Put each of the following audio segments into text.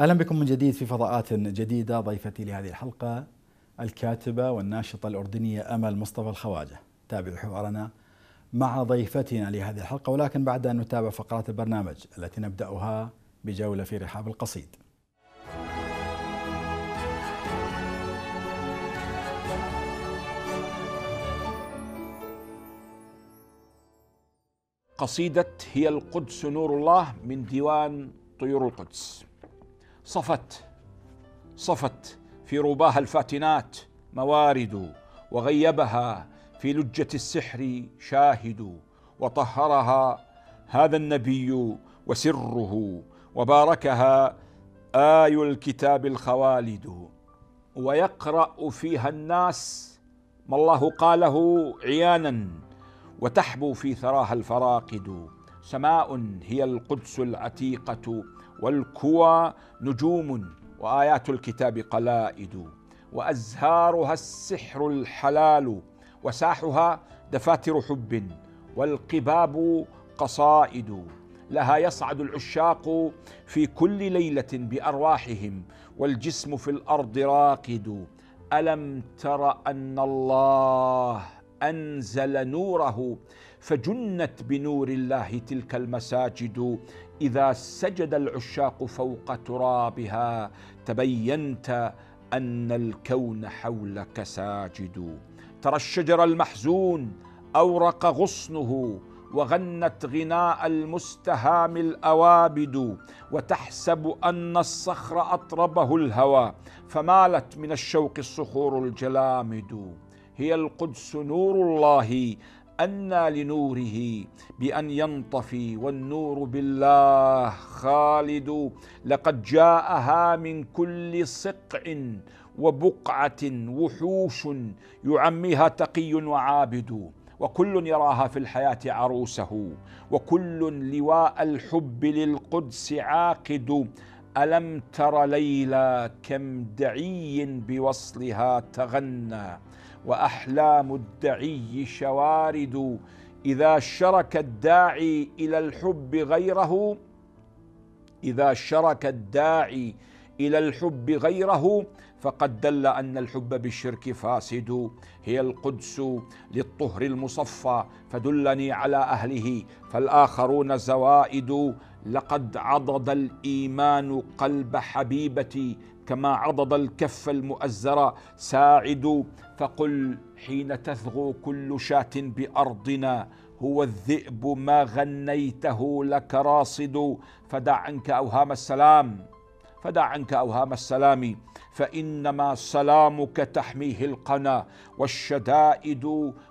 اهلا بكم من جديد في فضاءات جديده ضيفتي لهذه الحلقه الكاتبه والناشطه الاردنيه امل مصطفى الخواجه تابعوا حوارنا مع ضيفتنا لهذه الحلقه ولكن بعد ان نتابع فقرات البرنامج التي نبداها بجوله في رحاب القصيد قصيده هي القدس نور الله من ديوان طيور القدس صفت صفت في رباها الفاتنات موارد وغيبها في لجة السحر شاهد وطهرها هذا النبي وسره وباركها آي الكتاب الخوالد ويقرأ فيها الناس ما الله قاله عيانا وتحبو في ثراها الفراقد سماء هي القدس العتيقة والكوى نجوم وايات الكتاب قلائد وازهارها السحر الحلال وساحها دفاتر حب والقباب قصائد لها يصعد العشاق في كل ليله بارواحهم والجسم في الارض راقد الم تر ان الله انزل نوره فجنت بنور الله تلك المساجد اذا سجد العشاق فوق ترابها تبينت ان الكون حولك ساجد ترى الشجر المحزون اورق غصنه وغنت غناء المستهام الاوابد وتحسب ان الصخر اطربه الهوى فمالت من الشوق الصخور الجلامد هي القدس نور الله أنى لنوره بأن ينطفي والنور بالله خالد لقد جاءها من كل صقع وبقعة وحوش يعميها تقي وعابد وكل يراها في الحياة عروسه وكل لواء الحب للقدس عاقد ألم تر ليلى كم دعي بوصلها تغنى واحلام الدعي شوارد اذا شرك الداعي الى الحب غيره اذا شرك الداعي الى الحب غيره فقد دل ان الحب بالشرك فاسد هي القدس للطهر المصفى فدلني على اهله فالاخرون زوائد لقد عضد الايمان قلب حبيبتي كما عضد الكف المؤزرة ساعدوا فقل حين تثغو كل شاة بأرضنا هو الذئب ما غنيته لك راصد فدع عنك أوهام السلام فدع عنك أوهام السلام فإنما سلامك تحميه القنا والشدائد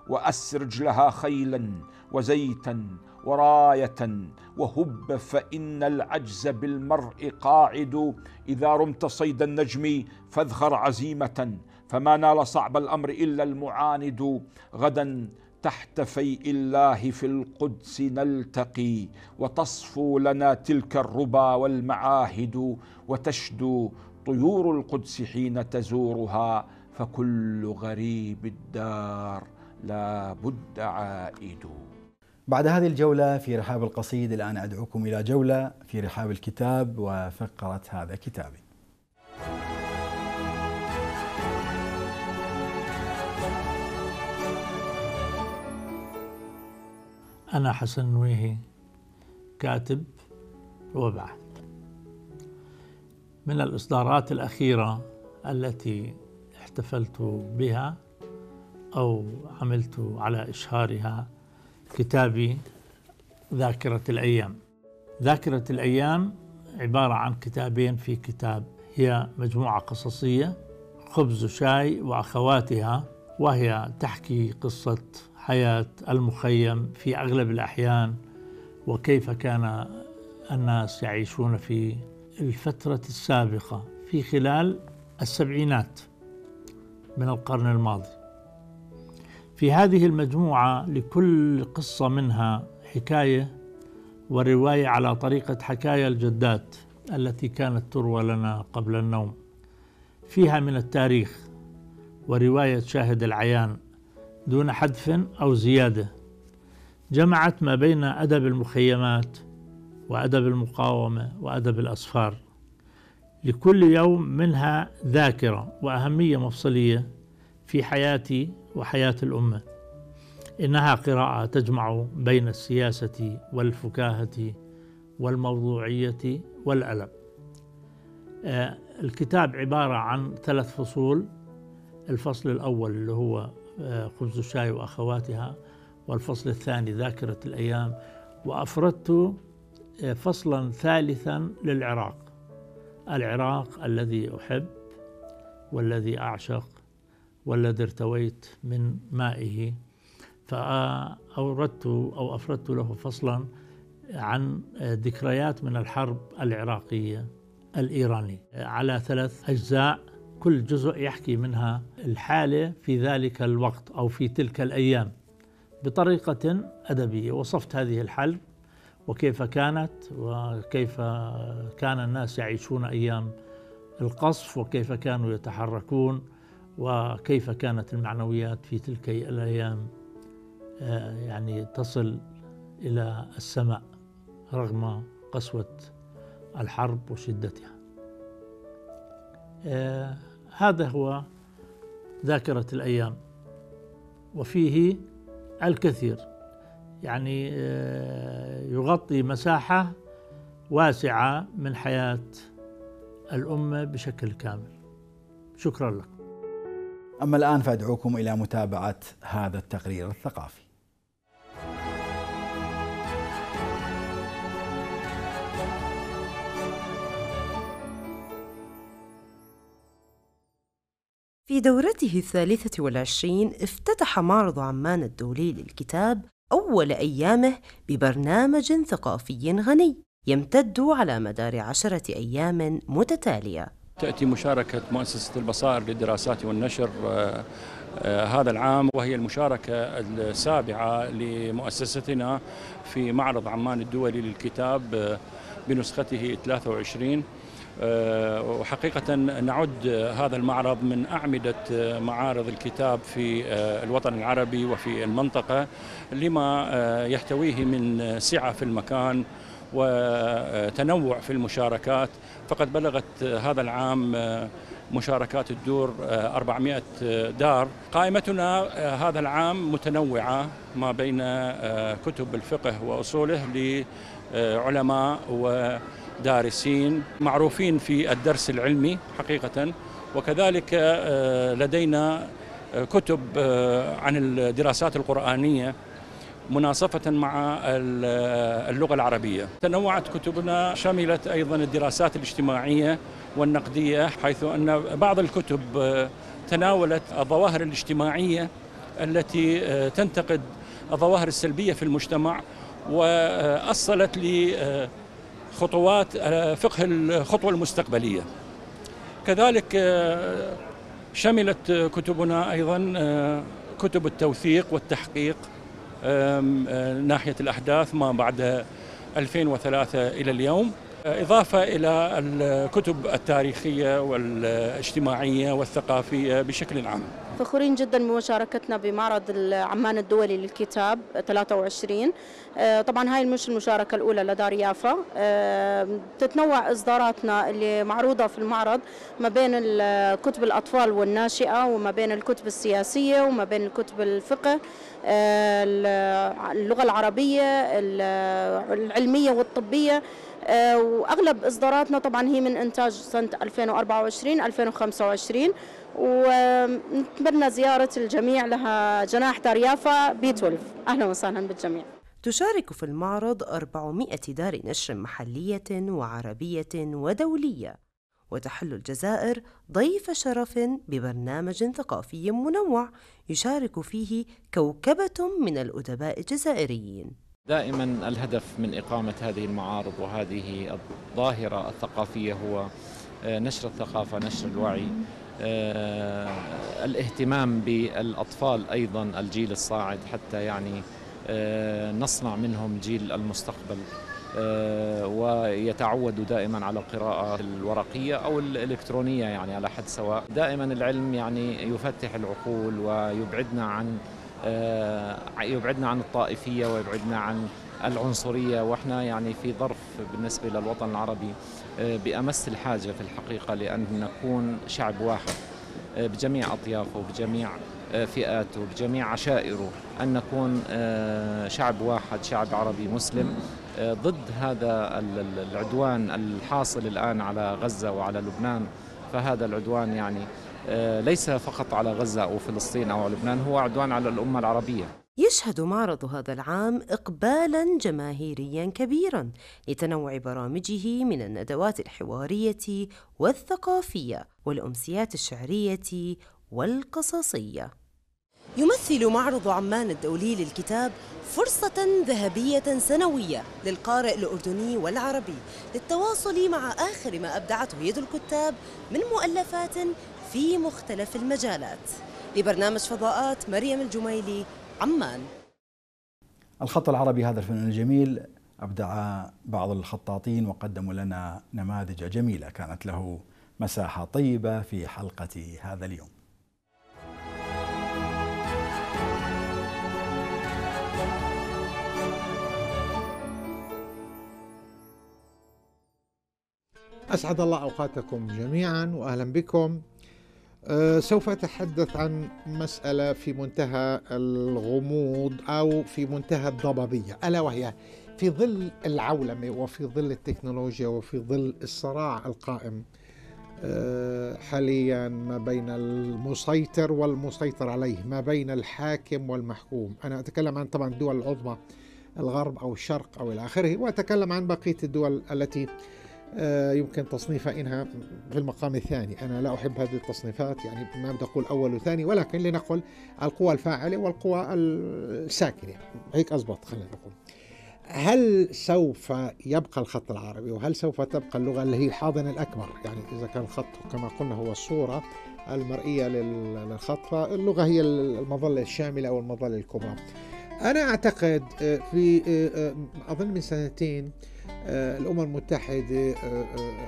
وأسرج لها خيلا وزيتا ورايه وهب فان العجز بالمرء قاعد اذا رمت صيد النجم فاذخر عزيمه فما نال صعب الامر الا المعاند غدا تحت فيء الله في القدس نلتقي وتصفو لنا تلك الربا والمعاهد وتشدو طيور القدس حين تزورها فكل غريب الدار لا بد عائد بعد هذه الجولة في رحاب القصيد الآن أدعوكم إلى جولة في رحاب الكتاب وفقرة هذا كتابي أنا حسن نويهي كاتب وباحث من الإصدارات الأخيرة التي احتفلت بها أو عملت على إشهارها كتابي ذاكرة الأيام ذاكرة الأيام عبارة عن كتابين في كتاب هي مجموعة قصصية خبز شاي وأخواتها وهي تحكي قصة حياة المخيم في أغلب الأحيان وكيف كان الناس يعيشون في الفترة السابقة في خلال السبعينات من القرن الماضي في هذه المجموعة لكل قصة منها حكاية ورواية على طريقة حكايا الجدات التي كانت تروى لنا قبل النوم فيها من التاريخ ورواية شاهد العيان دون حذف أو زيادة جمعت ما بين أدب المخيمات وأدب المقاومة وأدب الأسفار لكل يوم منها ذاكرة وأهمية مفصلية في حياتي وحياة الأمة إنها قراءة تجمع بين السياسة والفكاهة والموضوعية والألم آه، الكتاب عبارة عن ثلاث فصول الفصل الأول اللي هو آه، خبز الشاي وأخواتها والفصل الثاني ذاكرة الأيام وأفردت آه، فصلا ثالثا للعراق العراق الذي أحب والذي أعشق والذي ارتويت من مائه فأوردت أو أفردت له فصلا عن ذكريات من الحرب العراقية الإيرانية على ثلاث أجزاء كل جزء يحكي منها الحالة في ذلك الوقت أو في تلك الأيام بطريقة أدبية وصفت هذه الحرب وكيف كانت وكيف كان الناس يعيشون أيام القصف وكيف كانوا يتحركون وكيف كانت المعنويات في تلك الأيام آه، يعني تصل إلى السماء رغم قسوة الحرب وشدتها آه، هذا هو ذاكرة الأيام وفيه الكثير يعني آه، يغطي مساحة واسعة من حياة الأمة بشكل كامل شكرا لكم أما الآن فأدعوكم إلى متابعة هذا التقرير الثقافي في دورته الثالثة والعشرين افتتح معرض عمان الدولي للكتاب أول أيامه ببرنامج ثقافي غني يمتد على مدار عشرة أيام متتالية تأتي مشاركة مؤسسة البصائر للدراسات والنشر آه، آه، هذا العام وهي المشاركة السابعة لمؤسستنا في معرض عمان الدولي للكتاب آه، بنسخته 23 وحقيقة نعد هذا المعرض من أعمدة معارض الكتاب في الوطن العربي وفي المنطقة لما يحتويه من سعة في المكان وتنوع في المشاركات فقد بلغت هذا العام مشاركات الدور 400 دار قائمتنا هذا العام متنوعة ما بين كتب الفقه وأصوله لعلماء ودارسين معروفين في الدرس العلمي حقيقة وكذلك لدينا كتب عن الدراسات القرآنية مناصفة مع اللغة العربية تنوعت كتبنا شملت أيضا الدراسات الاجتماعية والنقدية حيث أن بعض الكتب آه، تناولت الظواهر الاجتماعية التي آه، تنتقد الظواهر السلبية في المجتمع وأصلت لخطوات آه، فقه الخطوة المستقبلية كذلك شملت كتبنا أيضا كتب التوثيق والتحقيق أه، ناحية الأحداث ما بعد 2003 إلى اليوم إضافة إلى الكتب التاريخية والاجتماعية والثقافية بشكل عام فخورين جدا بمشاركتنا بمعرض عمان الدولي للكتاب 23 أه، طبعا هاي مش المشاركة الأولى لدار يافا أه، تتنوع إصداراتنا اللي معروضة في المعرض ما بين الكتب الأطفال والناشئة وما بين الكتب السياسية وما بين الكتب الفقه آه، اللغة العربية العلمية والطبية آه، واغلب اصداراتنا طبعا هي من انتاج سنه 2024 2025 ونتمنى زياره الجميع لها جناح دار يافا بي 12 اهلا وسهلا بالجميع تشارك في المعرض 400 دار نشر محليه وعربيه ودوليه وتحل الجزائر ضيف شرف ببرنامج ثقافي منوع يشارك فيه كوكبة من الأدباء الجزائريين. دائما الهدف من إقامة هذه المعارض وهذه الظاهرة الثقافية هو آه، نشر الثقافة، نشر الوعي، آه، الاهتمام بالأطفال أيضا الجيل الصاعد حتى يعني آه، نصنع منهم جيل المستقبل. آه، ويتعود دائما على القراءة الورقية أو الإلكترونية يعني على حد سواء دائما العلم يعني يفتح العقول ويبعدنا عن آه، يبعدنا عن الطائفية ويبعدنا عن العنصرية وإحنا يعني في ظرف بالنسبة للوطن العربي آه، بأمس الحاجة في الحقيقة لأن نكون شعب واحد بجميع أطيافه بجميع فئاته بجميع عشائره أن نكون شعب واحد شعب عربي مسلم ضد هذا العدوان الحاصل الآن على غزة وعلى لبنان فهذا العدوان يعني آه، ليس فقط على غزة أو فلسطين أو لبنان هو عدوان على الأمة العربية يشهد معرض هذا العام إقبالا جماهيريا كبيرا لتنوع برامجه من الندوات الحوارية والثقافية والأمسيات الشعرية والقصصية يمثل معرض عمان الدولي للكتاب فرصة ذهبية سنوية للقارئ الأردني والعربي للتواصل مع آخر ما أبدعته يد الكتاب من مؤلفات في مختلف المجالات لبرنامج فضاءات مريم الجميلي عمان الخط العربي هذا الفنان الجميل أبدع بعض الخطاطين وقدموا لنا نماذج جميلة كانت له مساحة طيبة في حلقة هذا اليوم أسعد الله أوقاتكم جميعا وأهلا بكم أه سوف أتحدث عن مسألة في منتهى الغموض أو في منتهى الضبابية ألا وهي في ظل العولمة وفي ظل التكنولوجيا وفي ظل الصراع القائم أه حاليا ما بين المسيطر والمسيطر عليه ما بين الحاكم والمحكوم أنا أتكلم عن طبعا الدول العظمى الغرب أو الشرق أو إلى آخره وأتكلم عن بقية الدول التي آه، يمكن تصنيفها إنها في المقام الثاني أنا لا أحب هذه التصنيفات يعني ما بدي أقول أول وثاني ولكن لنقل القوى الفاعلة والقوى الساكنة هيك أزبط خلينا نقول هل سوف يبقى الخط العربي وهل سوف تبقى اللغة اللي هي الحاضنه الأكبر يعني إذا كان الخط كما قلنا هو الصورة المرئية للخط فاللغة هي المظلة الشاملة أو المظلة الكبرى أنا أعتقد آه، في آه، آه، أظن من سنتين الامم المتحده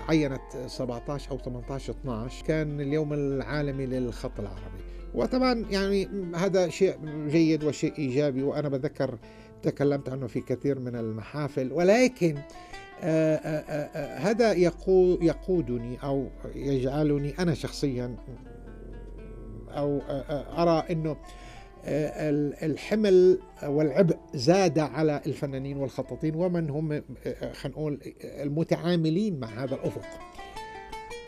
عينت 17 او 18 12 كان اليوم العالمي للخط العربي وطبعا يعني هذا شيء جيد وشيء ايجابي وانا بذكر تكلمت عنه في كثير من المحافل ولكن هذا يقودني او يجعلني انا شخصيا او ارى انه آه، الحمل والعبء زاد على الفنانين والخطاطين ومن هم آه، خلينا نقول المتعاملين مع هذا الافق.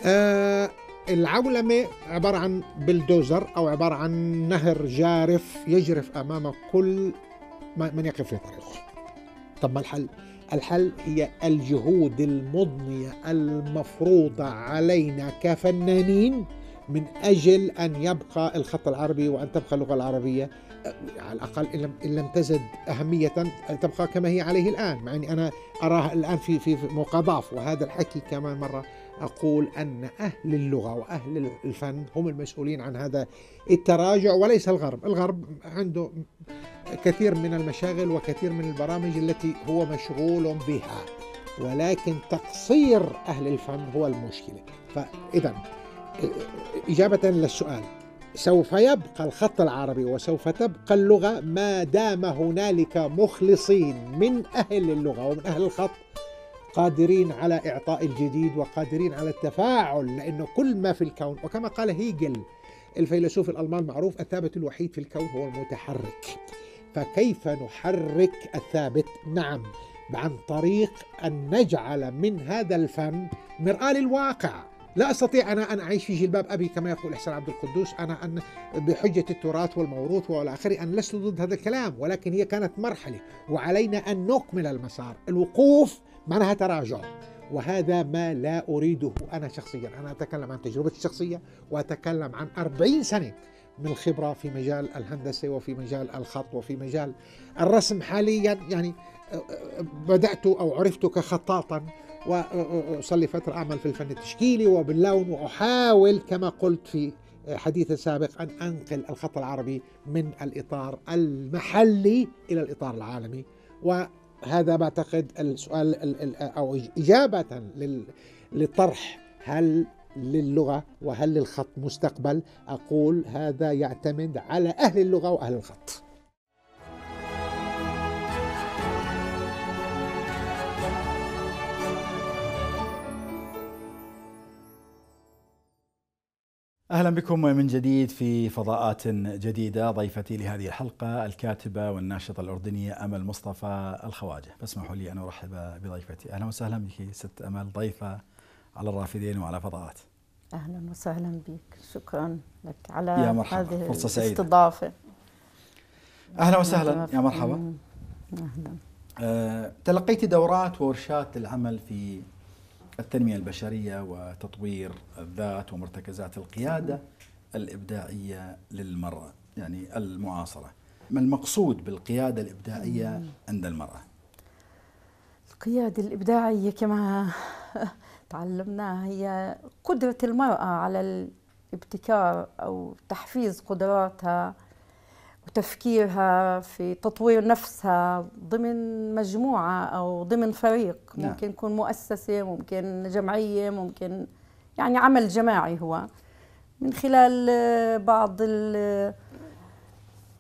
آه، العولمه عباره عن بلدوزر او عباره عن نهر جارف يجرف امام كل من يقف في طريقه. طب ما الحل؟ الحل هي الجهود المضنيه المفروضه علينا كفنانين من أجل أن يبقى الخط العربي وأن تبقى اللغة العربية أه، على الأقل إن لم تزد أهمية أه، تبقى كما هي عليه الآن مع أني أنا أراها الآن في في موقع ضعف وهذا الحكي كمان مرة أقول أن أهل اللغة وأهل الفن هم المسؤولين عن هذا التراجع وليس الغرب الغرب عنده كثير من المشاغل وكثير من البرامج التي هو مشغول بها ولكن تقصير أهل الفن هو المشكلة فإذا أه، إجابة للسؤال سوف يبقى الخط العربي وسوف تبقى اللغة ما دام هنالك مخلصين من أهل اللغة ومن أهل الخط قادرين على إعطاء الجديد وقادرين على التفاعل لأنه كل ما في الكون وكما قال هيجل الفيلسوف الألمان المعروف الثابت الوحيد في الكون هو المتحرك فكيف نحرك الثابت نعم عن طريق أن نجعل من هذا الفن مرآة للواقع لا أستطيع أنا أن أعيش في جلباب أبي كما يقول إحسان عبد القدوس أنا أن بحجة التراث والموروث وإلى آخره أنا لست ضد هذا الكلام ولكن هي كانت مرحلة وعلينا أن نكمل المسار الوقوف معناها تراجع وهذا ما لا أريده أنا شخصيا أنا أتكلم عن تجربتي الشخصية وأتكلم عن 40 سنة من الخبرة في مجال الهندسة وفي مجال الخط وفي مجال الرسم حاليا يعني بدأت أو عرفت كخطاطا وأصلي فترة أعمل في الفن التشكيلي وباللون وأحاول كما قلت في حديث سابق أن أنقل الخط العربي من الإطار المحلي إلى الإطار العالمي وهذا بعتقد السؤال أو إجابة للطرح هل للغة وهل للخط مستقبل أقول هذا يعتمد على أهل اللغة وأهل الخط اهلا بكم من جديد في فضاءات جديده ضيفتي لهذه الحلقه الكاتبه والناشطه الاردنيه امل مصطفى الخواجه فاسمحوا لي ان ارحب بضيفتي اهلا وسهلا بك ست امل ضيفه على الرافدين وعلى فضاءات اهلا وسهلا بك شكرا لك على يا مرحبا. هذه فرصة سعيدة. الاستضافه اهلا وسهلا يا مرحبا اهلا أه تلقيت دورات وورشات للعمل في التنمية البشرية وتطوير الذات ومرتكزات القيادة الإبداعية للمرأة يعني المعاصرة ما المقصود بالقيادة الإبداعية عند المرأة؟ القيادة الإبداعية كما تعلمناها هي قدرة المرأة على الابتكار أو تحفيز قدراتها وتفكيرها في تطوير نفسها ضمن مجموعة أو ضمن فريق نعم. ممكن يكون مؤسسة ممكن جمعية ممكن يعني عمل جماعي هو من خلال بعض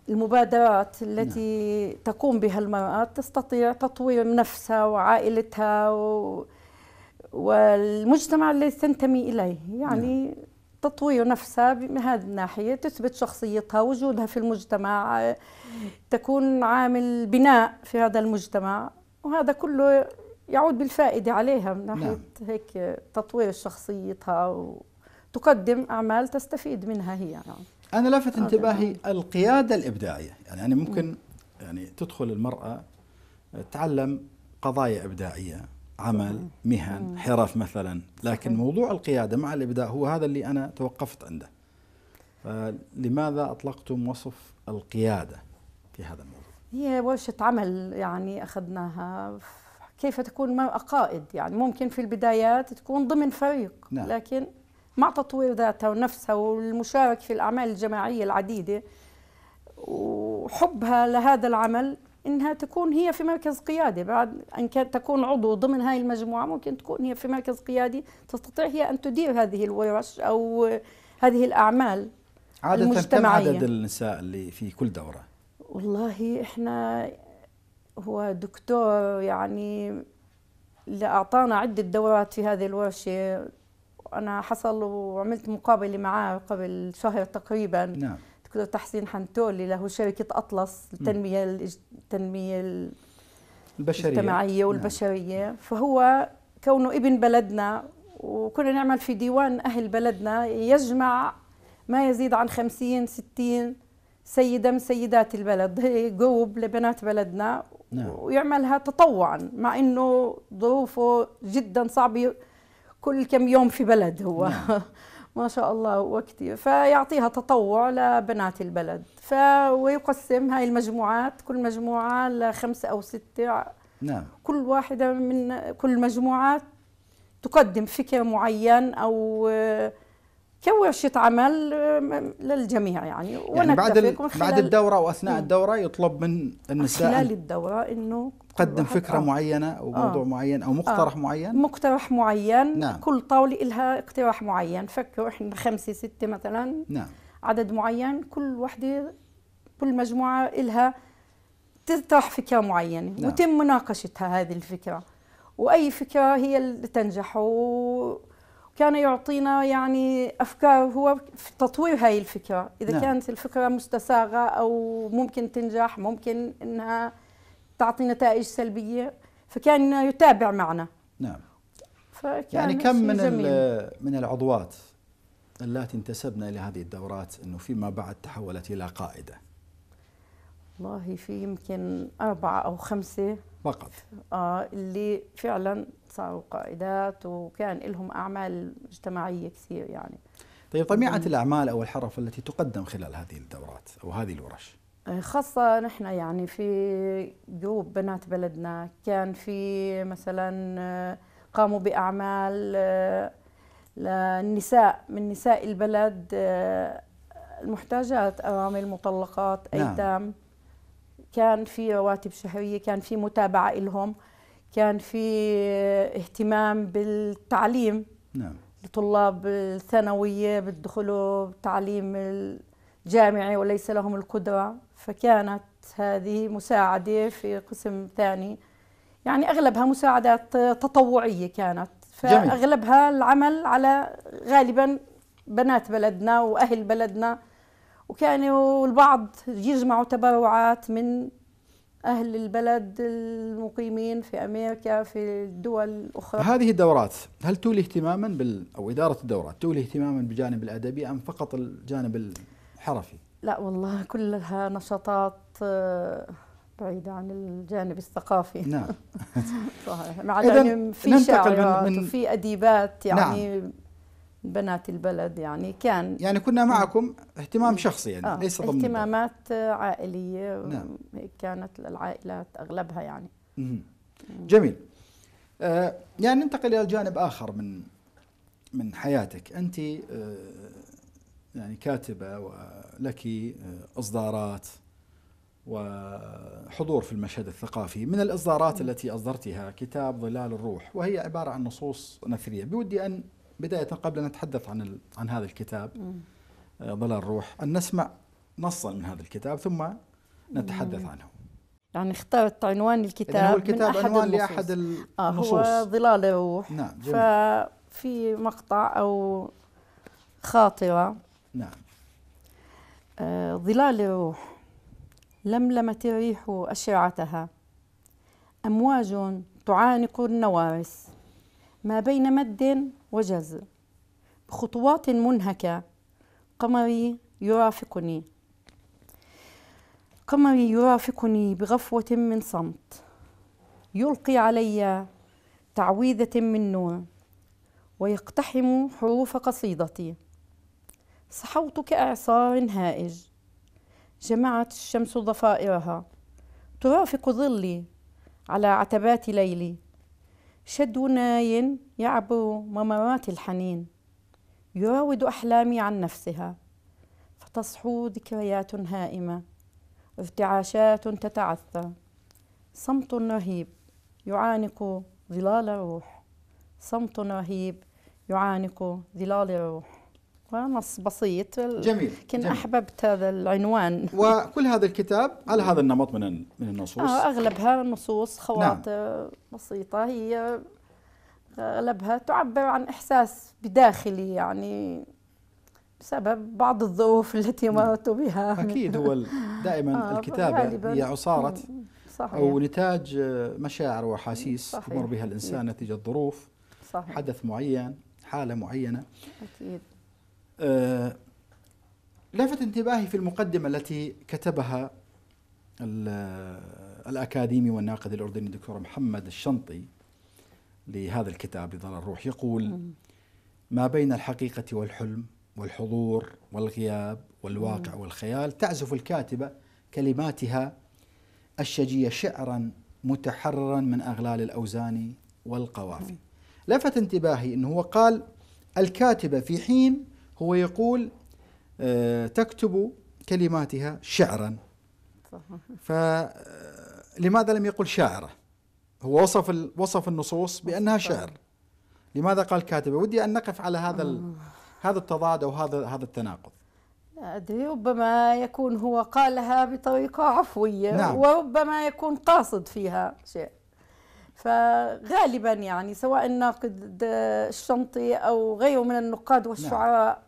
المبادرات التي نعم. تقوم بها المرأة تستطيع تطوير نفسها وعائلتها و... والمجتمع الذي تنتمي إليه يعني نعم. تطوير نفسها من هذه الناحية تثبت شخصيتها وجودها في المجتمع آه، تكون عامل بناء في هذا المجتمع وهذا كله يعود بالفائدة عليها من ناحية نعم. هيك تطوير شخصيتها وتقدم أعمال تستفيد منها هي يعني. أنا لفت انتباهي القيادة الإبداعية يعني أنا ممكن يعني تدخل المرأة تعلم قضايا إبداعية عمل مهن حرف مثلا لكن موضوع القيادة مع الإبداع هو هذا اللي أنا توقفت عنده لماذا أطلقتم وصف القيادة في هذا الموضوع هي ورشة عمل يعني أخذناها كيف تكون قائد يعني ممكن في البدايات تكون ضمن فريق نعم. لكن مع تطوير ذاتها ونفسها والمشارك في الأعمال الجماعية العديدة وحبها لهذا العمل انها تكون هي في مركز قيادي بعد ان كانت تكون عضو ضمن هاي المجموعه ممكن تكون هي في مركز قيادي تستطيع هي ان تدير هذه الورش او هذه الاعمال عادة المجتمعية. كم عدد النساء اللي في كل دورة؟ والله احنا هو دكتور يعني اللي اعطانا عدة دورات في هذه الورشة انا حصل وعملت مقابله معاه قبل شهر تقريبا نعم نشكره تحسين حنتولي له شركه اطلس للتنميه التنميه البشريه الاجتماعيه نعم. والبشريه نعم. فهو كونه ابن بلدنا وكنا نعمل في ديوان اهل بلدنا يجمع ما يزيد عن 50 60 سيده من سيدات البلد جروب لبنات بلدنا نعم. ويعملها تطوعا مع انه ظروفه جدا صعبه كل كم يوم في بلد هو نعم. ما شاء الله وكتير فيعطيها تطوع لبنات البلد ف ويقسم هاي المجموعات كل مجموعة لخمسة أو ستة نعم كل واحدة من كل مجموعات تقدم فكر معين أو كورشة عمل للجميع يعني, يعني بعد بعد الدورة وأثناء الدورة يطلب من النساء خلال الدورة إنه تقدم فكره آه. معينه او آه. موضوع آه. معين او مقترح آه. معين مقترح معين نعم. كل طاوله لها اقتراح معين فكروا احنا خمسه سته مثلا نعم عدد معين كل وحده كل مجموعه لها تطرح فكره معينه نعم. وتم مناقشتها هذه الفكره واي فكره هي اللي تنجح وكان يعطينا يعني افكار هو في تطوير هاي الفكره اذا نعم. كانت الفكره مستساغه او ممكن تنجح ممكن انها تعطي نتائج سلبيه فكان يتابع معنا نعم فكان يعني كم من من العضوات التي انتسبنا الى هذه الدورات انه فيما بعد تحولت الى قائده والله في يمكن أربعة أو خمسة فقط آه اللي فعلا صاروا قائدات وكان لهم أعمال مجتمعية كثير يعني طيب طبيعة الأعمال أو الحرف التي تقدم خلال هذه الدورات أو هذه الورش آه، خاصة نحن يعني في جروب بنات بلدنا كان في مثلا آه، قاموا بأعمال آه، للنساء من نساء البلد المحتاجات أرامل مطلقات نعم. أيتام كان في رواتب شهرية كان في متابعة لهم كان في اهتمام بالتعليم نعم. لطلاب الثانوية بيدخلوا تعليم الجامعي وليس لهم القدرة فكانت هذه مساعدة في قسم ثاني يعني أغلبها مساعدات تطوعية كانت فأغلبها العمل على غالبا بنات بلدنا وأهل بلدنا وكانوا البعض يجمعوا تبرعات من أهل البلد المقيمين في أمريكا في الدول الأخرى هذه الدورات هل تولي اهتماما بال... أو إدارة الدورات تولي اهتماما بالجانب الأدبي أم فقط الجانب الحرفي؟ لا والله كلها نشاطات آه، بعيدة عن الجانب الثقافي نعم صحيح مع يعني في شعرات من وفي أديبات نعم. يعني نعم. بنات البلد يعني كان يعني كنا معكم اهتمام شخصي يعني آه ليس ضمن اهتمامات عائلية نعم. كانت العائلات أغلبها يعني جميل آه يعني ننتقل إلى جانب آخر من من حياتك أنت آه يعني كاتبة ولك آه، إصدارات وحضور في المشهد الثقافي من الإصدارات التي أصدرتها كتاب ظلال الروح وهي عبارة عن نصوص نثرية بودي أن بداية قبل أن نتحدث عن, عن هذا الكتاب آه، ظلال الروح أن نسمع نصا من هذا الكتاب ثم نتحدث عنه يعني اخترت عنوان الكتاب هو الكتاب من أحد عنوان النصوص. لأحد النصوص آه هو ظلال الروح نعم جميل. ففي مقطع أو خاطرة نعم آه، ظلال الروح لملمت الريح أشعتها أمواج تعانق النوارس ما بين مد وجزر بخطوات منهكة قمري يرافقني قمري يرافقني بغفوة من صمت يلقي علي تعويذة من نور ويقتحم حروف قصيدتي صحوت كإعصار هائج جمعت الشمس ضفائرها ترافق ظلي على عتبات ليلي شد ناي يعبر ممرات الحنين يراود أحلامي عن نفسها فتصحو ذكريات هائمة ارتعاشات تتعثر صمت رهيب يعانق ظلال الروح صمت رهيب يعانق ظلال الروح نص بسيط جميل لكن جميل. احببت هذا العنوان وكل هذا الكتاب على هذا النمط من من النصوص آه اغلبها نصوص خواطر نعم. بسيطه هي اغلبها تعبر عن احساس بداخلي يعني بسبب بعض الظروف التي نعم. مررت بها اكيد هو دائما آه الكتابه هي عصاره صحيح. او نتاج آه، مشاعر واحاسيس يمر بها الانسان نتيجه ظروف حدث معين حاله معينه اكيد آه، لفت انتباهي في المقدمة التي كتبها الأكاديمي والناقد الأردني الدكتور محمد الشنطي لهذا الكتاب لظل الروح يقول ما بين الحقيقة والحلم والحضور والغياب والواقع والخيال تعزف الكاتبة كلماتها الشجية شعرا متحررا من أغلال الأوزان والقوافي لفت انتباهي أنه هو قال الكاتبة في حين هو يقول آه، تكتب كلماتها شعرا فلماذا آه، لم يقل شاعرة هو وصف وصف النصوص بأنها شعر لماذا قال كاتبة ودي أن نقف على هذا آه. هذا التضاد أو هذا هذا التناقض لا أدري ربما يكون هو قالها بطريقة عفوية نعم. وربما يكون قاصد فيها شيء فغالبا يعني سواء الناقد الشنطي أو غيره من النقاد نعم. والشعراء نعم.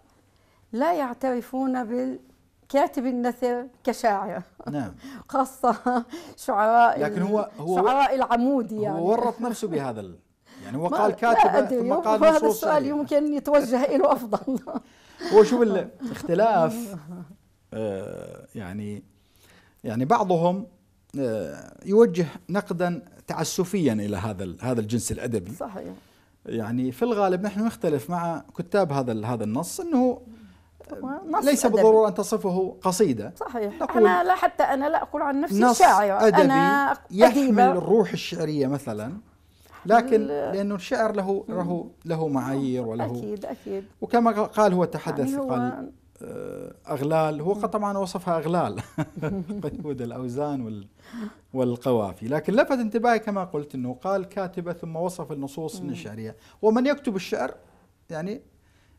لا يعترفون بكاتب النثر كشاعر نعم خاصة شعراء لكن هو هو شعراء العمودي يعني هو ورط نفسه بهذا ال... يعني هو قال كاتب ثم قال هذا السؤال يمكن يتوجه له أفضل هو شوف الاختلاف آه، يعني يعني بعضهم آه، يوجه نقدا تعسفيا الى هذا هذا الجنس الادبي صحيح يعني في الغالب نحن نختلف مع كتاب هذا هذا النص انه نص ليس أدبي. بالضروره ان تصفه قصيده صحيح انا لا حتى انا لا اقول عن نفسي نص شاعر أدبي انا يحمل الروح الشعريه مثلا لكن لانه الشعر له له له معايير وله اكيد اكيد وكما قال هو تحدث يعني هو قال آه، اغلال هو طبعا وصفها اغلال قيود الاوزان والقوافي لكن لفت انتباهي كما قلت انه قال كاتبه ثم وصف النصوص الشعريه ومن يكتب الشعر يعني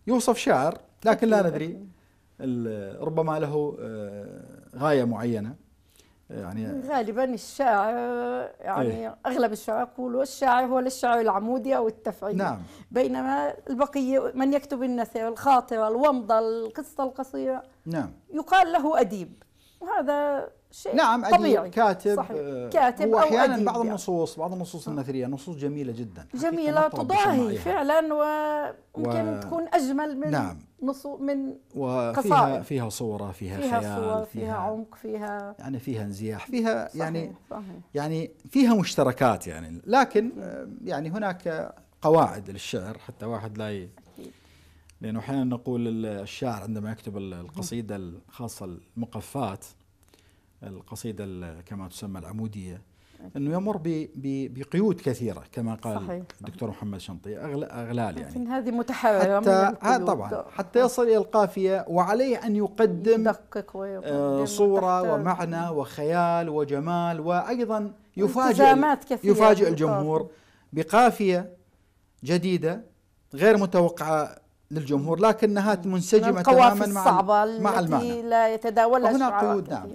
يوصف شاعر لكن لا ندري ربما له آه، غايه معينه آه، يعني غالبا الشاعر آه، يعني أيه. اغلب الشعراء يقولوا الشاعر هو للشعر العمودي او التفعيلي نعم. بينما البقيه من يكتب النثر الخاطره الومضه القصه القصيره نعم يقال له اديب وهذا شيء نعم أديب طبيعي كاتب صحيح. آه، كاتب هو احيانا أديب بعض يعني. النصوص بعض النصوص آه. النثريه نصوص جميله جدا جميله تضاهي فعلا وممكن و... تكون اجمل من نعم نصو من وفيها قصائد فيها صوره فيها, فيها خيال فيها فيها, فيها عمق فيها يعني فيها انزياح فيها صحيح يعني صحيح يعني فيها مشتركات يعني لكن آه، يعني هناك قواعد للشعر حتى واحد لا ي... لانه احيانا نقول الشاعر عندما يكتب القصيده الخاصه المقفات القصيدة كما تسمى العمودية انه يمر بقيود كثيره كما قال صحيح. الدكتور محمد شنطي اغلال يعني لكن هذه متحرره حتى آه طبعا حتى يصل الى القافيه وعليه ان يقدم يدقق آه، صوره ومعنى وخيال وجمال وايضا يفاجئ يفاجئ الجمهور بقافيه جديده غير متوقعه للجمهور لكنها نعم. منسجمه تماما مع مع المعنى لا يتداولها هنا قيود نعم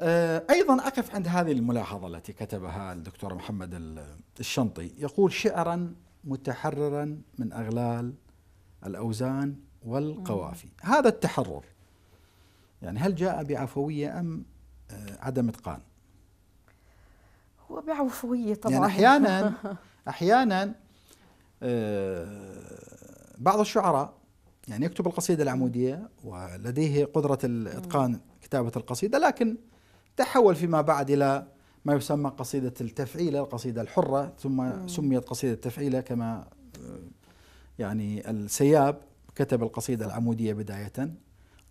آه، أيضا أقف عند هذه الملاحظة التي كتبها الدكتور محمد الشنطي يقول شعرا متحررا من أغلال الأوزان والقوافي هذا التحرر يعني هل جاء بعفوية أم آه، عدم إتقان هو بعفوية طبعا يعني أحيانا أحيانا آه، بعض الشعراء يعني يكتب القصيدة العمودية ولديه قدرة الإتقان كتابة القصيدة لكن تحول فيما بعد إلى ما يسمى قصيدة التفعيلة القصيدة الحرة ثم سميت قصيدة التفعيلة كما يعني السياب كتب القصيدة العمودية بداية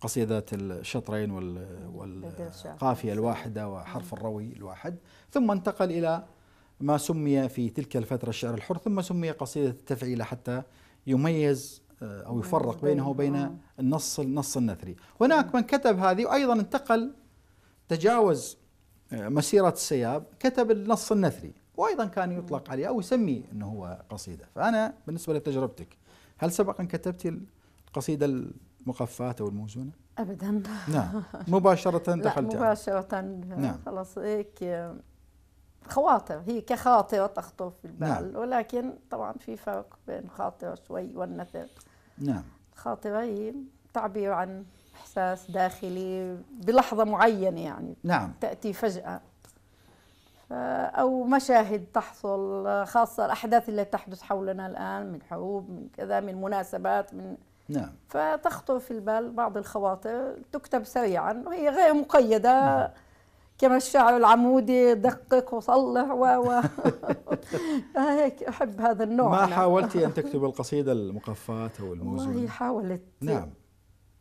قصيدة الشطرين والقافية الواحدة وحرف الروي الواحد ثم انتقل إلى ما سمي في تلك الفترة الشعر الحر ثم سمي قصيدة التفعيلة حتى يميز أو يفرق بينه وبين النص النص النثري هناك من كتب هذه وأيضا انتقل تجاوز آه، مسيرة السياب كتب النص النثري وأيضا كان يطلق عليه أو يسمي أنه هو قصيدة فأنا بالنسبة لتجربتك هل سبق أن كتبت القصيدة المقفاة أو الموزونة؟ أبدا نعم مباشرة دخلت لا مباشرة نعم. خلاص هيك خواطر هي كخاطرة تخطر في البال نعم. ولكن طبعا في فرق بين خاطرة شوي والنثر نعم خاطرة هي تعبير عن إحساس داخلي بلحظة معينة يعني نعم تأتي فجأة أو مشاهد تحصل خاصة الأحداث التي تحدث حولنا الآن من حروب من كذا من مناسبات من نعم فتخطر في البال بعض الخواطر تكتب سريعا وهي غير مقيدة نعم. كما الشعر العمودي دقق وصلح و و هيك احب هذا النوع ما نعم. حاولتي ان تكتبي القصيده المقفاه او الموزون والله حاولت نعم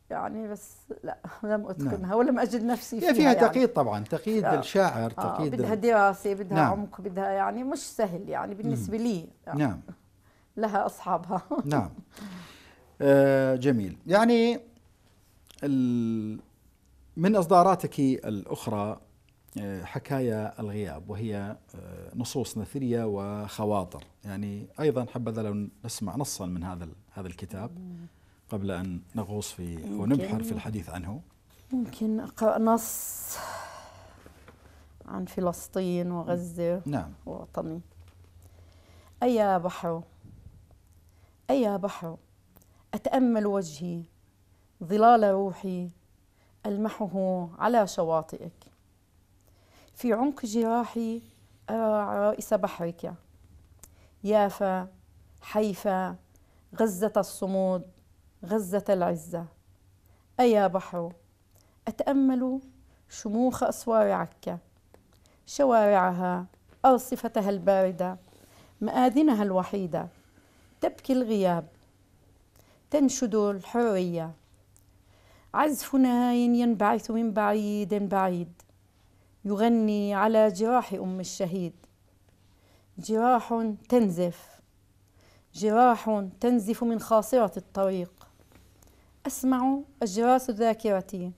يعني بس لا لم اتقنها نعم. ولم اجد نفسي فيها فيها يعني. تقييد طبعا تقييد آه. الشاعر تقييد آه. بدها دراسه بدها نعم. عمق بدها يعني مش سهل يعني بالنسبه لي يعني نعم لها اصحابها نعم آه جميل يعني من اصداراتك الاخرى آه، حكايا الغياب وهي آه، نصوص نثريه وخواطر يعني ايضا حبذا لو نسمع نصا من هذا هذا الكتاب قبل أن نغوص في ونبحر في الحديث عنه ممكن أقرأ نص عن فلسطين وغزة نعم ووطني أيا بحر أيا بحر أتأمل وجهي ظلال روحي ألمحه على شواطئك في عمق جراحي أرى عرائس بحرك يافا حيفا غزة الصمود غزة العزة أيا بحر أتأمل شموخ أسوار عكا شوارعها أرصفتها الباردة مآذنها الوحيدة تبكي الغياب تنشد الحرية عزف نهاي ينبعث من بعيد بعيد يغني على جراح أم الشهيد جراح تنزف جراح تنزف من خاصرة الطريق أسمع أجراس ذاكرتي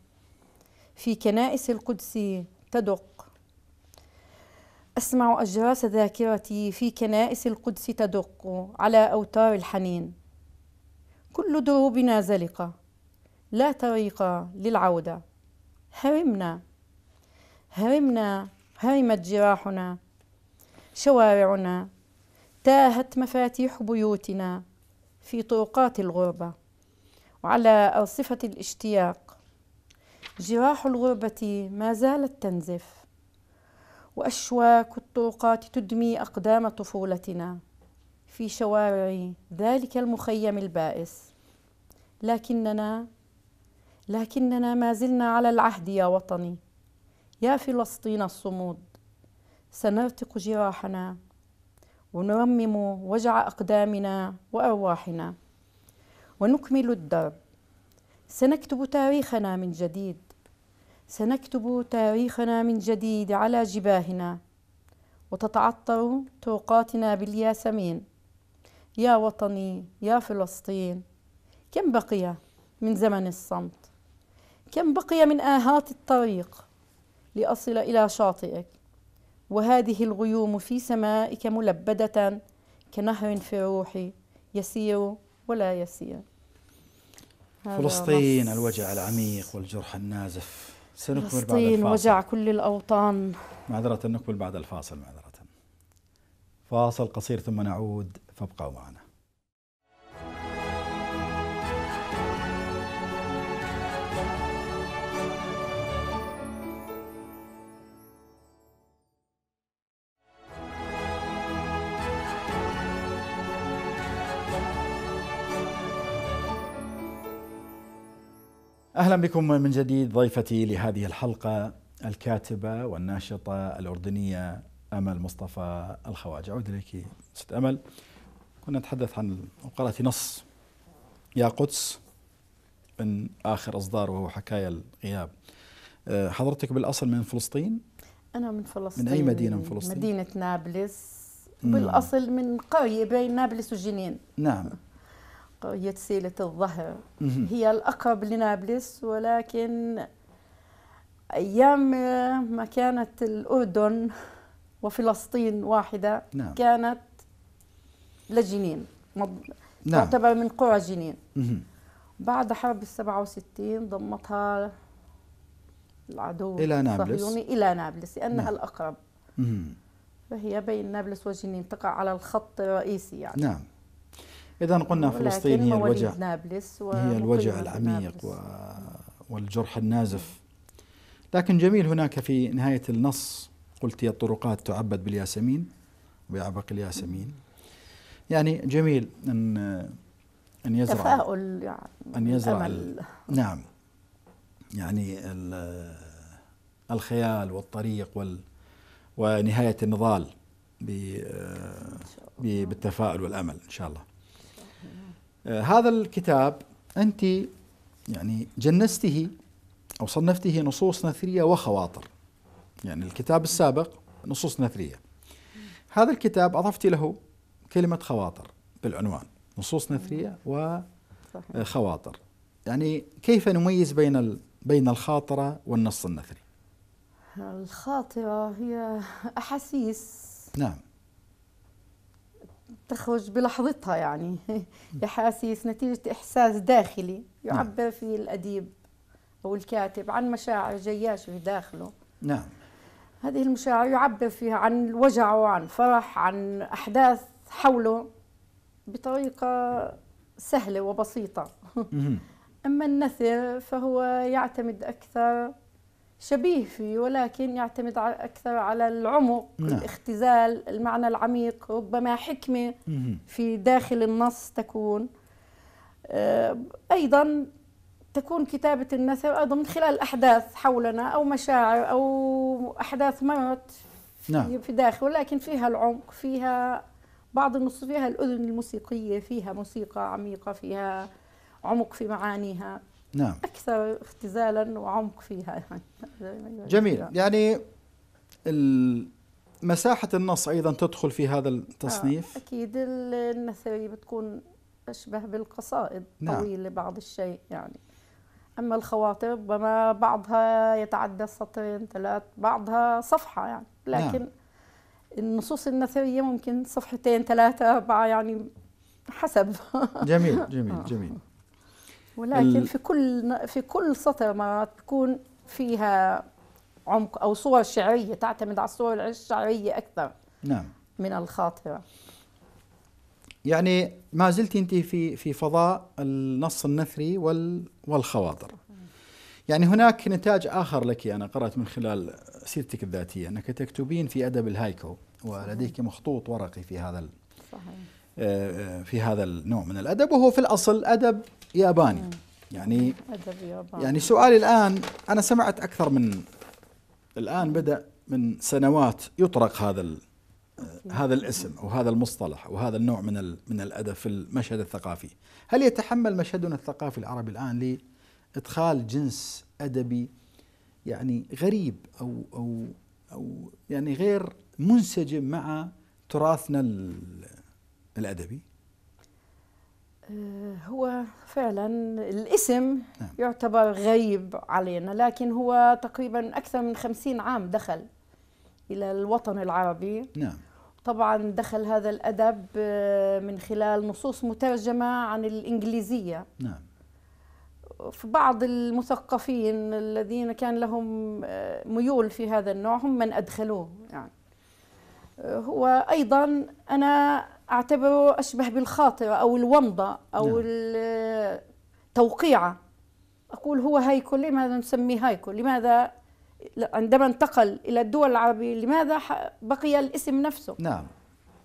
في كنائس القدس تدق أسمع أجراس ذاكرتي في كنائس القدس تدق على أوتار الحنين كل دروبنا زلقة لا طريق للعودة هرمنا هرمنا هرمت جراحنا شوارعنا تاهت مفاتيح بيوتنا في طرقات الغربه وعلى صفة الاشتياق جراح الغربة ما زالت تنزف وأشواك الطرقات تدمي أقدام طفولتنا في شوارع ذلك المخيم البائس لكننا لكننا ما زلنا على العهد يا وطني يا فلسطين الصمود سنرتق جراحنا ونرمم وجع أقدامنا وأرواحنا ونكمل الدرب سنكتب تاريخنا من جديد سنكتب تاريخنا من جديد على جباهنا وتتعطر طرقاتنا بالياسمين يا وطني يا فلسطين كم بقي من زمن الصمت كم بقي من آهات الطريق لأصل إلى شاطئك وهذه الغيوم في سمائك ملبدة كنهر في روحي يسير ولا يسير فلسطين الوجع العميق والجرح النازف سنكمل بعد الفاصل فلسطين وجع كل الأوطان معذرة نكمل بعد الفاصل معذرة فاصل قصير ثم نعود فابقوا معنا اهلا بكم من جديد ضيفتي لهذه الحلقه الكاتبه والناشطه الاردنيه امل مصطفى الخواجه اعود اليك ست امل كنا نتحدث عن قرات نص يا قدس من اخر اصدار وهو حكايا الغياب أه، حضرتك بالاصل من فلسطين انا من فلسطين من اي مدينه من فلسطين مدينه نابلس بالاصل من قريه بين نابلس وجنين نعم قضية سيلة الظهر هي الأقرب لنابلس ولكن أيام ما كانت الأردن وفلسطين واحدة نعم. كانت لجنين نعم. تعتبر من قرى جنين بعد حرب السبعة وستين ضمتها العدو إلى نابلس إلى نابلس لأنها نعم. الأقرب فهي بين نابلس وجنين تقع على الخط الرئيسي يعني نعم إذا قلنا فلسطين هي الوجع نابلس هي الوجع العميق و... والجرح النازف لكن جميل هناك في نهاية النص قلت هي الطرقات تعبد بالياسمين ويعبق الياسمين يعني جميل أن أن يزرع تفاؤل يعني أن يزرع أمل. نعم يعني الخيال والطريق وال ونهاية النضال بالتفاؤل والأمل إن شاء الله آه، هذا الكتاب أنت يعني جنسته أو صنفته نصوص نثرية وخواطر يعني الكتاب السابق نصوص نثرية هذا الكتاب أضفت له كلمة خواطر بالعنوان نصوص نثرية وخواطر آه، يعني كيف نميز بين بين الخاطرة والنص النثري الخاطرة هي أحاسيس نعم تخرج بلحظتها يعني احاسيس نتيجة إحساس داخلي يعبر نعم. فيه الأديب أو الكاتب عن مشاعر جياشة في داخله نعم هذه المشاعر يعبر فيها عن وجعه عن فرح عن أحداث حوله بطريقة سهلة وبسيطة أما النثر فهو يعتمد أكثر شبيه فيه ولكن يعتمد أكثر على العمق نعم. الاختزال المعنى العميق ربما حكمة في داخل النص تكون آه، أيضا تكون كتابة النثر أيضا من خلال أحداث حولنا أو مشاعر أو أحداث مرت في, نعم. في داخل ولكن فيها العمق فيها بعض النصوص فيها الأذن الموسيقية فيها موسيقى عميقة فيها عمق في معانيها نعم اكثر اختزالا وعمق فيها يعني جميل يعني مساحة النص أيضا تدخل في هذا التصنيف آه أكيد النثرية بتكون أشبه بالقصائد نعم. طويلة بعض الشيء يعني أما الخواطر ربما بعضها يتعدى سطرين ثلاث بعضها صفحة يعني نعم. لكن نعم. النصوص النثرية ممكن صفحتين ثلاثة أربعة يعني حسب جميل جميل آه. جميل ولكن في كل في كل سطر مرات بيكون فيها عمق او صور شعريه تعتمد على الصور الشعريه اكثر نعم من الخاطره يعني ما زلت انت في في فضاء النص النثري وال والخواطر يعني هناك نتاج اخر لك انا قرات من خلال سيرتك الذاتيه انك تكتبين في ادب الهايكو ولديك مخطوط ورقي في هذا صحيح. آه، آه، في هذا النوع من الادب وهو في الاصل ادب ياباني يعني ادب ياباني يعني سؤالي الان انا سمعت اكثر من الان بدا من سنوات يطرق هذا هذا الاسم او هذا المصطلح او هذا النوع من من الادب في المشهد الثقافي هل يتحمل مشهدنا الثقافي العربي الان لادخال جنس ادبي يعني غريب او او او يعني غير منسجم مع تراثنا الأدبي؟ آه، هو فعلا الاسم نعم. يعتبر غريب علينا لكن هو تقريبا أكثر من خمسين عام دخل إلى الوطن العربي نعم طبعا دخل هذا الأدب آه، من خلال نصوص مترجمة عن الإنجليزية نعم في بعض المثقفين الذين كان لهم آه، ميول في هذا النوع هم من أدخلوه يعني هو أيضا أنا اعتبره اشبه بالخاطره او الومضه او نعم. التوقيعه اقول هو هايكو لماذا نسميه هايكو لماذا عندما انتقل الى الدول العربيه لماذا بقي الاسم نفسه نعم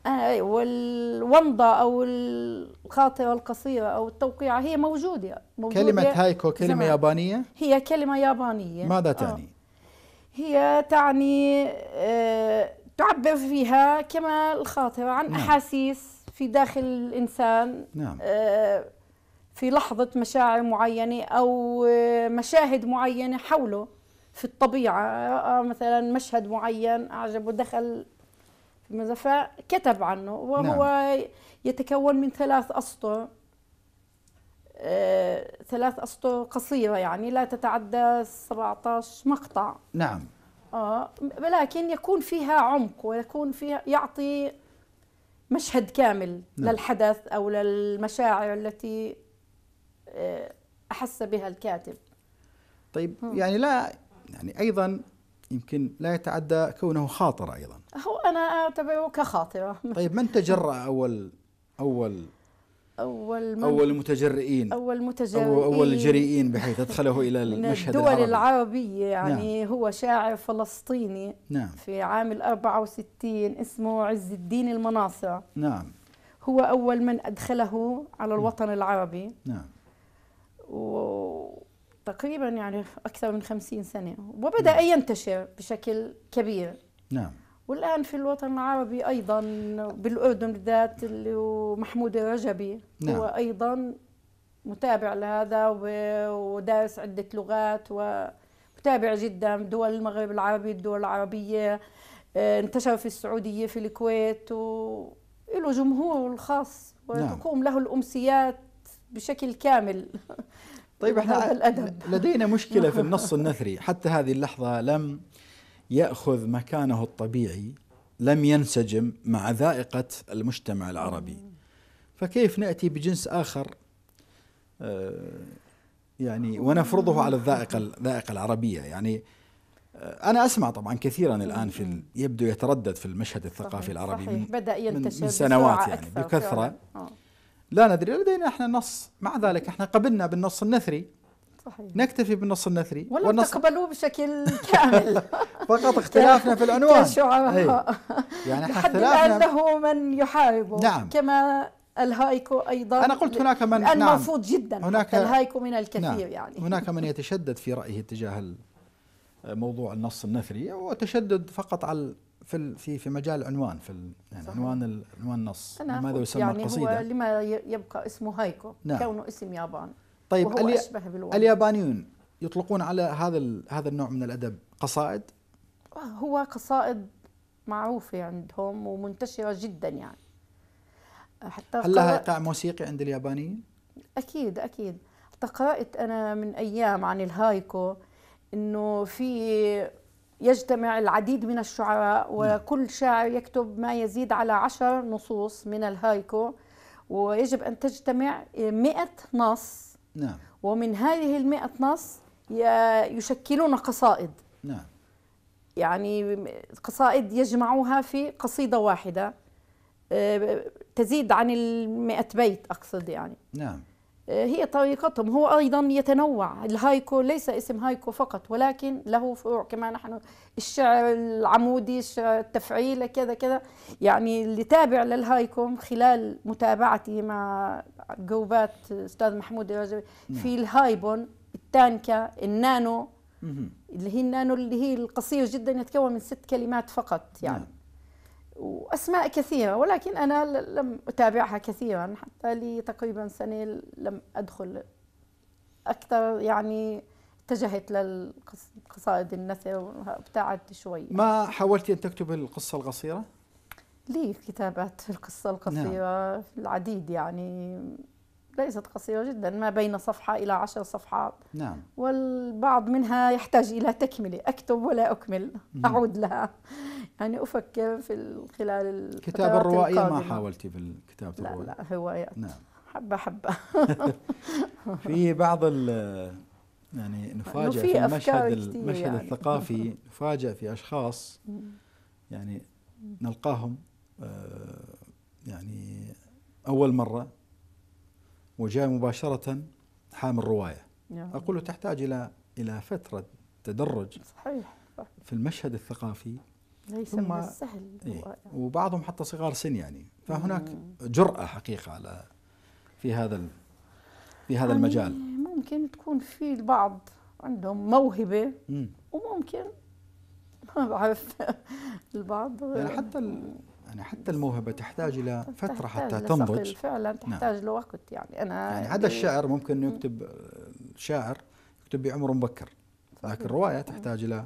آه، والومضة أو الخاطرة القصيرة أو التوقيعة هي موجودة, موجودة كلمة هايكو كلمة زمان. يابانية؟ هي كلمة يابانية ماذا آه. تعني؟ آه. هي تعني آه تعبر فيها كما الخاطرة عن نعم. أحاسيس في داخل الإنسان نعم. آه، في لحظة مشاعر معينة أو آه، مشاهد معينة حوله في الطبيعة رأى آه، مثلا مشهد معين أعجبه دخل في المزرعة كتب عنه وهو نعم. يتكون من ثلاث أسطر ثلاث أسطر قصيرة يعني لا تتعدى 17 مقطع نعم آه ولكن يكون فيها عمق ويكون فيها يعطي مشهد كامل نعم. للحدث أو للمشاعر التي آه، أحس بها الكاتب طيب هم. يعني لا يعني أيضا يمكن لا يتعدى كونه خاطرة أيضا هو أنا أعتبره كخاطرة طيب من تجرأ أول أول أول من أول المتجرئين أول متجرئين أو أول جريئين بحيث أدخله إلى المشهد الدول العربي. العربية يعني نعم. هو شاعر فلسطيني نعم. في عام ال 64 اسمه عز الدين المناصر نعم هو أول من أدخله على نعم. الوطن نعم. العربي نعم وتقريبا يعني أكثر من 50 سنة وبدأ نعم. ينتشر بشكل كبير نعم والان في الوطن العربي ايضا بالاردن بالذات اللي هو محمود الرجبي نعم. هو ايضا متابع لهذا ودارس عده لغات ومتابع جدا دول المغرب العربي الدول العربيه آه، انتشر في السعوديه في الكويت وله جمهوره الخاص نعم. وتقوم نعم. له الامسيات بشكل كامل طيب احنا الأدب. لدينا مشكله في النص النثري حتى هذه اللحظه لم ياخذ مكانه الطبيعي لم ينسجم مع ذائقه المجتمع العربي فكيف ناتي بجنس اخر آه، يعني ونفرضه على الذائقه الذائقه العربيه يعني آه، انا اسمع طبعا كثيرا الان في يبدو يتردد في المشهد الثقافي صحيح العربي صحيح من بدا ينتشر من سنوات يعني بكثره آه. لا ندري لدينا احنا نص مع ذلك احنا قبلنا بالنص النثري صحيح. نكتفي بالنص النثري ولا والنص... تقبلوه بشكل كامل فقط اختلافنا في العنوان كشعراء إيه. يعني لحد الآن له من يحاربه نعم. كما الهايكو ايضا انا قلت هناك من الان نعم مرفوض جدا هناك الهايكو من الكثير نعم يعني هناك من يتشدد في رايه تجاه موضوع النص النثري وتشدد فقط على في في في مجال العنوان في يعني عنوان عنوان النص ماذا يسمى يعني القصيده هو لما يبقى اسمه هايكو نعم كونه اسم ياباني طيب وهو الي... أشبه بالواقع. اليابانيون يطلقون على هذا ال... هذا النوع من الادب قصائد هو قصائد معروفه عندهم ومنتشره جدا يعني حتى هل لها ايقاع موسيقي عند اليابانيين اكيد اكيد حتى قرات انا من ايام عن الهايكو انه في يجتمع العديد من الشعراء نعم. وكل شاعر يكتب ما يزيد على عشر نصوص من الهايكو ويجب أن تجتمع مئة نص نعم ومن هذه المئة نص يشكلون قصائد نعم يعني قصائد يجمعوها في قصيدة واحدة آه، تزيد عن المئة بيت أقصد يعني نعم آه، هي طريقتهم هو أيضا يتنوع الهايكو ليس اسم هايكو فقط ولكن له فروع كما نحن الشعر العمودي الشعر التفعيل كذا كذا يعني اللي تابع للهايكو خلال متابعتي مع جوبات استاذ محمود نعم. في الهايبون التانكا النانو اللي هي النانو اللي هي القصير جدا يتكون من ست كلمات فقط يعني نعم. واسماء كثيره ولكن انا لم اتابعها كثيرا حتى لي تقريبا سنه لم ادخل اكثر يعني اتجهت للقصائد النثر وابتعدت شوي ما حاولتي ان تكتب القصه القصيره؟ لي كتابات في القصة القصيرة نعم. في العديد يعني ليست قصيرة جدا ما بين صفحة إلى عشر صفحات نعم والبعض منها يحتاج إلى تكملة أكتب ولا أكمل مم. أعود لها يعني أفكر في خلال الكتابة الروائية القادمة. ما حاولتي في الكتابة الروائية لا لا هوايات نعم حبة حبة في بعض ال يعني نفاجأ في المشهد المشهد يعني. الثقافي نفاجأ في أشخاص يعني نلقاهم آه، يعني أول مرة وجاء مباشرة حامل رواية نعم. أقول له تحتاج إلى إلى فترة تدرج صحيح في المشهد الثقافي ليس من السهل إيه وبعضهم حتى صغار سن يعني فهناك جرأة حقيقة على في هذا في هذا يعني المجال ممكن تكون في البعض عندهم موهبة وممكن ما بعرف البعض يعني حتى يعني حتى الموهبة تحتاج إلى فترة حتى تنضج فعلا نعم. تحتاج نعم. لوقت يعني أنا يعني عدا الشاعر ممكن إنه يكتب شاعر يكتب بعمر مبكر لكن الرواية تحتاج إلى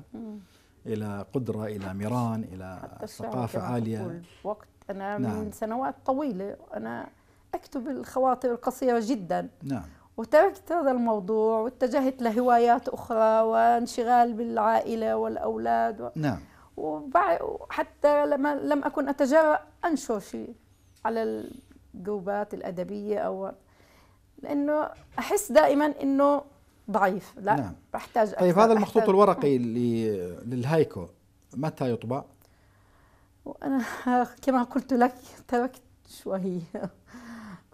إلى قدرة إلى ميران إلى ثقافة عالية وقت أنا نعم. من سنوات طويلة أنا أكتب الخواطر القصيرة جدا نعم وتركت هذا الموضوع واتجهت لهوايات أخرى وانشغال بالعائلة والأولاد و... نعم وحتى لما لم أكن أتجرأ أنشر شيء على الجروبات الأدبية أو لأنه أحس دائما أنه ضعيف لا نعم. بحتاج طيب، أكثر. طيب هذا المخطوط الورقي اللي للهايكو متى يطبع؟ وأنا كما قلت لك تركت شوية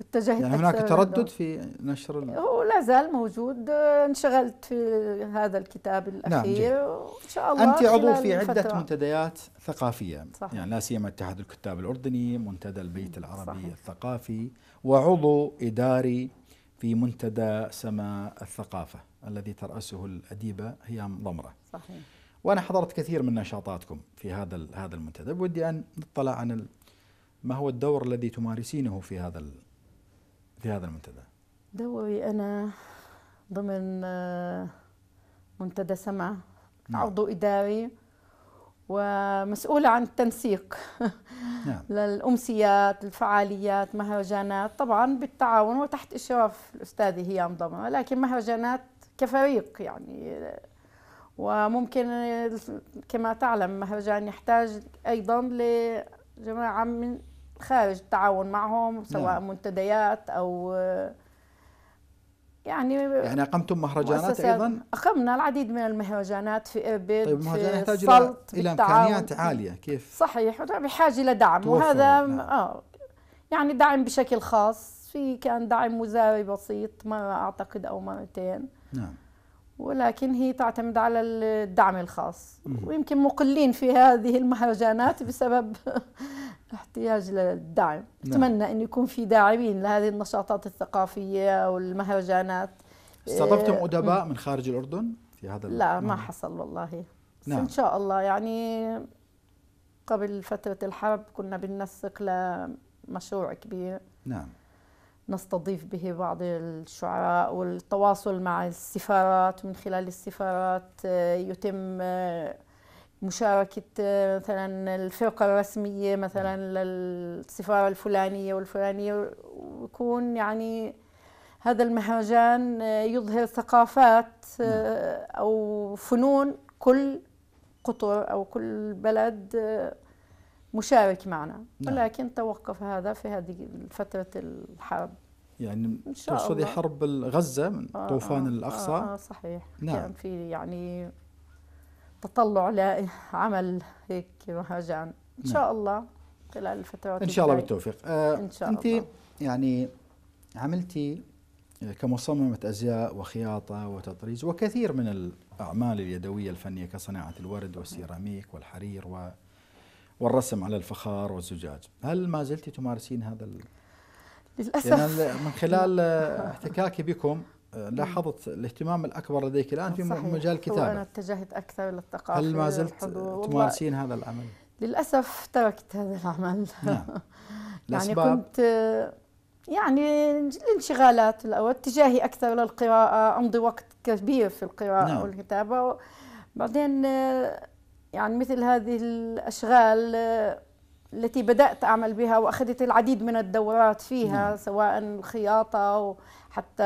واتجهت يعني هناك تردد في نشر هو لا زال موجود انشغلت في هذا الكتاب نعم، الاخير نعم وان شاء الله انت عضو في عده الفترة. منتديات ثقافيه صحيح. يعني لا سيما اتحاد الكتاب الاردني منتدى البيت العربي صحيح. الثقافي وعضو اداري في منتدى سماء الثقافه الذي تراسه الاديبه هيام ضمره صحيح وانا حضرت كثير من نشاطاتكم في هذا هذا المنتدى ودي ان نطلع عن ما هو الدور الذي تمارسينه في هذا لهذا المنتدى؟ دوري أنا ضمن آه، منتدى سمع نعم. عضو إداري ومسؤولة عن التنسيق نعم. للأمسيات الفعاليات مهرجانات طبعا بالتعاون وتحت إشراف الأستاذة هي ضمها لكن مهرجانات كفريق يعني وممكن كما تعلم مهرجان يحتاج أيضا لجماعة من خارج التعاون معهم سواء نعم. منتديات او يعني يعني اقمتم مهرجانات ايضا؟ اقمنا العديد من المهرجانات في اربد طيب المهرجان يحتاج الى الى امكانيات عاليه كيف؟ صحيح بحاجه لدعم وهذا نعم. اه يعني دعم بشكل خاص في كان دعم وزاري بسيط مره اعتقد او مرتين نعم ولكن هي تعتمد على الدعم الخاص ويمكن مقلين في هذه المهرجانات بسبب احتياج للدعم نعم. أتمنى أن يكون في داعمين لهذه النشاطات الثقافية والمهرجانات استضفتم إيه، أدباء من خارج الأردن في هذا لا نعم. ما حصل والله نعم. إن شاء الله يعني قبل فترة الحرب كنا بننسق لمشروع كبير نعم نستضيف به بعض الشعراء والتواصل مع السفارات من خلال السفارات آه، يتم آه، مشاركة آه، مثلا الفرقة الرسمية مثلا للسفارة الفلانية والفلانية ويكون يعني هذا المهرجان آه، يظهر ثقافات آه، نعم. أو فنون كل قطر أو كل بلد مشارك معنا نعم. ولكن توقف هذا في هذه فترة الحرب يعني تقصدي حرب غزة من آه طوفان الأقصى آه صحيح نعم كان في يعني تطلع لعمل هيك مهرجان ان نعم. شاء الله خلال الفترات ان شاء الله بالتوفيق آه ان شاء انت الله. يعني عملتي كمصممة أزياء وخياطة وتطريز وكثير من الأعمال اليدوية الفنية كصناعة الورد والسيراميك والحرير و والرسم على الفخار والزجاج هل ما زلت تمارسين هذا ال... للأسف يعني من خلال احتكاكي بكم آه، لاحظت الاهتمام الاكبر لديك الان في صحيح. مجال الكتابه وانا اتجهت اكثر للثقافه هل ما زلت تمارسين هذا العمل؟ للاسف تركت هذا العمل نعم يعني كنت يعني الانشغالات اتجاهي اكثر للقراءه امضي وقت كبير في القراءه نعم. والكتابه بعدين يعني مثل هذه الاشغال آه، التي بدات اعمل بها واخذت العديد من الدورات فيها نعم. سواء الخياطه حتى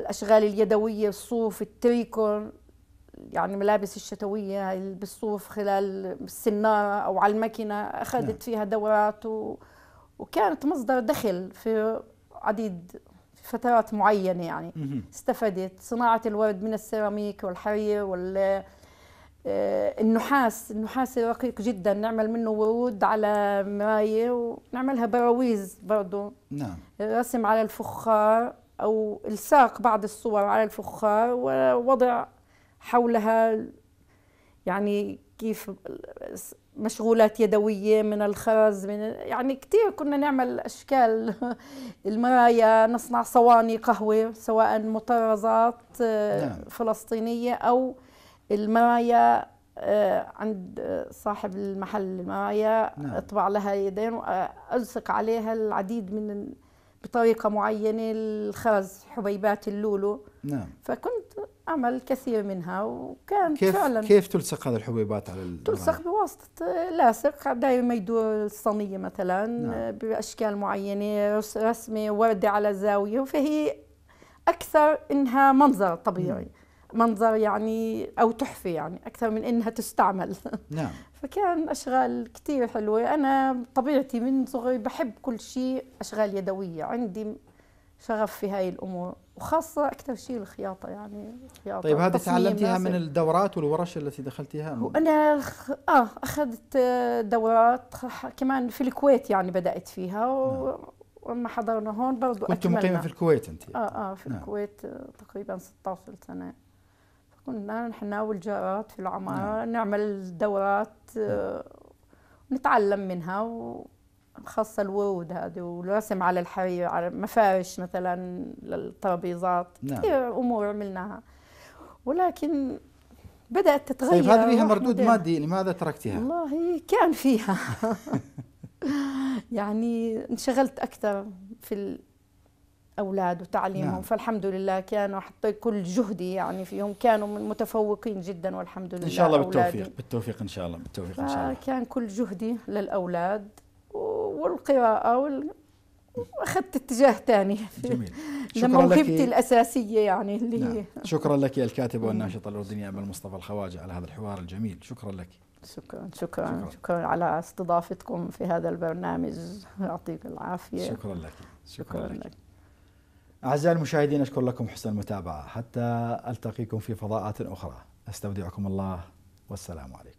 الأشغال اليدوية الصوف التريكون يعني ملابس الشتوية بالصوف خلال السنارة أو على الماكينة أخذت نعم. فيها دورات و... وكانت مصدر دخل في عديد فترات معينة يعني استفدت صناعة الورد من السيراميك والحرير وال آه، النحاس النحاس رقيق جدا نعمل منه ورود على مرايه ونعملها براويز برضه نعم رسم على الفخار او الساق بعض الصور على الفخار ووضع حولها يعني كيف مشغولات يدويه من الخرز من يعني كثير كنا نعمل اشكال المرايا نصنع صواني قهوه سواء مطرزات آه، نعم. فلسطينيه او المرايا آه، عند آه، صاحب المحل المرايا نعم. اطبع لها يدين والصق آه، عليها العديد من بطريقه معينه الخرز حبيبات اللولو نعم فكنت اعمل كثير منها وكان كيف فعلا كيف تلصق هذه الحبيبات على المرايا؟ تلصق بواسطه لاصق داير ما يدور الصينيه مثلا نعم. باشكال معينه رسمه ورده على زاويه فهي اكثر انها منظر طبيعي نعم. منظر يعني او تحفه يعني اكثر من انها تستعمل نعم فكان اشغال كثير حلوه انا طبيعتي من صغري بحب كل شيء اشغال يدويه عندي شغف في هاي الامور وخاصه اكثر شيء الخياطه يعني الخياطه طيب هذه تعلمتيها من الدورات والورش التي دخلتيها وانا اه اخذت دورات كمان في الكويت يعني بدات فيها و... نعم. ولما حضرنا هون برضه كنت مقيمه في الكويت انت اه اه في نعم. الكويت تقريبا 16 سنه كنا نحن والجارات في العمارة نعم. نعمل دورات آه، نتعلم منها وخاصة الورود هذه والرسم على الحرير على مفارش مثلا للترابيزات نعم. كثير أمور عملناها ولكن بدأت تتغير طيب هذه لها مردود مادي لماذا تركتها؟ والله كان فيها يعني انشغلت أكثر في اولاد وتعليمهم نعم. فالحمد لله كانوا حطيت كل جهدي يعني فيهم كانوا متفوقين جدا والحمد لله ان شاء الله بالتوفيق أولادي. بالتوفيق ان شاء الله بالتوفيق ان شاء الله كان كل جهدي للاولاد والقراءه وال... اخذت اتجاه ثاني جميل شكرا موهبتي الاساسيه يعني اللي نعم. هي شكرا لك يا الكاتبه والناشطه الاردنيه امل مصطفى الخواجه على هذا الحوار الجميل شكرا لك شكرا شكرا شكرا, شكرا على استضافتكم في هذا البرنامج يعطيك العافيه شكرا لك شكرا, شكرا لك, لك. أعزائي المشاهدين أشكر لكم حسن المتابعة حتى ألتقيكم في فضاءات أخرى أستودعكم الله والسلام عليكم